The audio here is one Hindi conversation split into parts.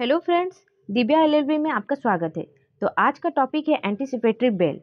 हेलो फ्रेंड्स दिव्या एल में आपका स्वागत है तो आज का टॉपिक है एंटीसिपेटरी बेल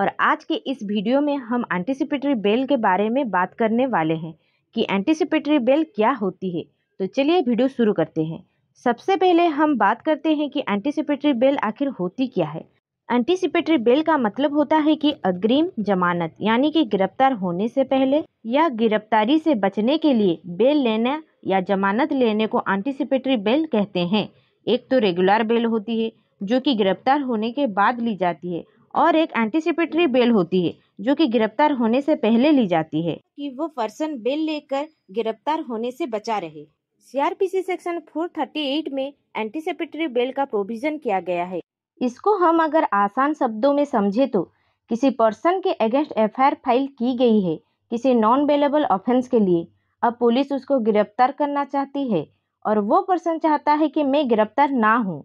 और आज के इस वीडियो में हम एंटीसिपेटरी बेल के बारे में बात करने वाले हैं कि एंटीसिपेटरी बेल क्या होती है तो चलिए वीडियो शुरू करते हैं सबसे पहले हम बात करते हैं कि एंटीसिपेटरी बेल आखिर होती क्या है एंटीसिपेटरी बेल का मतलब होता है कि अग्रिम जमानत यानी कि गिरफ्तार होने से पहले या गिरफ्तारी से बचने के लिए बेल लेना या जमानत लेने को एंटीसिपेटरी बेल कहते हैं एक तो रेगुलर बेल होती है जो कि गिरफ्तार होने के बाद ली जाती है और एक एंटीसिपेटरी बेल होती है जो कि गिरफ्तार होने से पहले ली जाती है कि वो पर्सन बेल लेकर गिरफ्तार होने से बचा रहे सीआरपीसी सेक्शन 438 में एंटीसिपेटरी बेल का प्रोविजन किया गया है इसको हम अगर आसान शब्दों में समझे तो किसी पर्सन के अगेंस्ट एफ फाइल की गई है किसी नॉन बेलेबल ऑफेंस के लिए अब पुलिस उसको गिरफ्तार करना चाहती है और वो पर्सन चाहता है कि मैं गिरफ्तार ना हूँ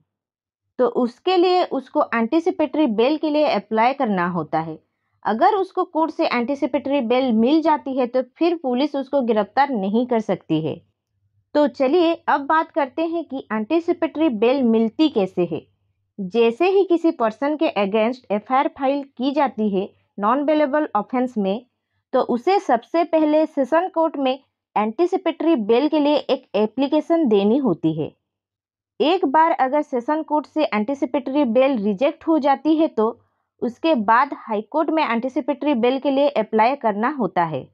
तो उसके लिए उसको एंटिसिपेटरी बेल के लिए अप्लाई करना होता है अगर उसको कोर्ट से एंटिसिपेटरी बेल मिल जाती है तो फिर पुलिस उसको गिरफ्तार नहीं कर सकती है तो चलिए अब बात करते हैं कि एंटिसिपेटरी बेल मिलती कैसे है जैसे ही किसी पर्सन के अगेंस्ट एफ फाइल की जाती है नॉन बेलेबल ऑफेंस में तो उसे सबसे पहले सेशन कोर्ट में एंटीसिपेटरी बेल के लिए एक एप्लीकेशन देनी होती है एक बार अगर सेशन कोर्ट से एंटीसिपेटरी बेल रिजेक्ट हो जाती है तो उसके बाद हाई कोर्ट में एंटीसिपेटरी बेल के लिए अप्लाई करना होता है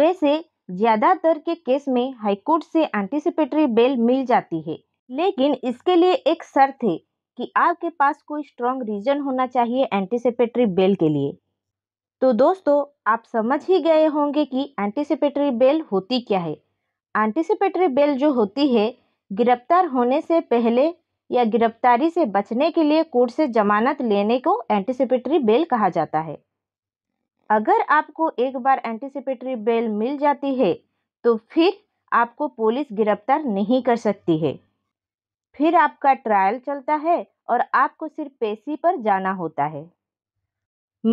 वैसे ज़्यादातर के केस में हाई कोर्ट से एंटीसिपेटरी बेल मिल जाती है लेकिन इसके लिए एक शर्त है कि आपके पास कोई स्ट्रॉन्ग रीज़न होना चाहिए एंटीसिपेटरी बेल के लिए तो दोस्तों आप समझ ही गए होंगे कि एंटिसिपेटरी बेल होती क्या है एंटिसिपेटरी बेल जो होती है गिरफ्तार होने से पहले या गिरफ्तारी से बचने के लिए कोर्ट से जमानत लेने को एंटिसिपेटरी बेल कहा जाता है अगर आपको एक बार एंटिसिपेटरी बेल मिल जाती है तो फिर आपको पुलिस गिरफ्तार नहीं कर सकती है फिर आपका ट्रायल चलता है और आपको सिर्फ पेशी पर जाना होता है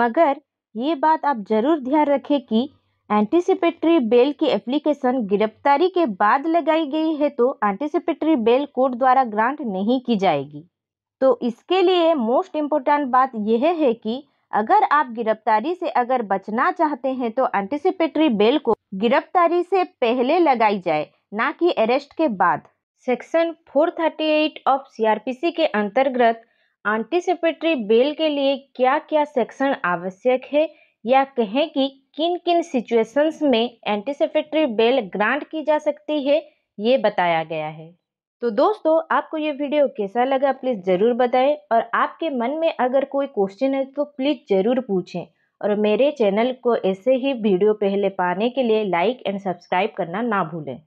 मगर ये बात आप जरूर ध्यान रखें कि एंटीसिपेटरी बेल की एप्लीकेशन गिरफ्तारी के बाद लगाई गई है तो एंटीसिपेटरी बेल कोर्ट द्वारा ग्रांट नहीं की जाएगी तो इसके लिए मोस्ट इम्पोर्टेंट बात यह है कि अगर आप गिरफ्तारी से अगर बचना चाहते हैं तो एंटीसिपेटरी बेल को गिरफ्तारी से पहले लगाई जाए ना कि अरेस्ट के बाद सेक्शन 438 ऑफ सीआरपीसी के अंतर्गत एंटीसिपेटरी बेल के लिए क्या क्या सेक्शन आवश्यक है या कहें कि किन किन सिचुएशंस में एंटीसिपेटरी बेल ग्रांट की जा सकती है ये बताया गया है तो दोस्तों आपको ये वीडियो कैसा लगा प्लीज़ ज़रूर बताएं और आपके मन में अगर कोई क्वेश्चन है तो प्लीज़ ज़रूर पूछें और मेरे चैनल को ऐसे ही वीडियो पहले पाने के लिए लाइक एंड सब्सक्राइब करना ना भूलें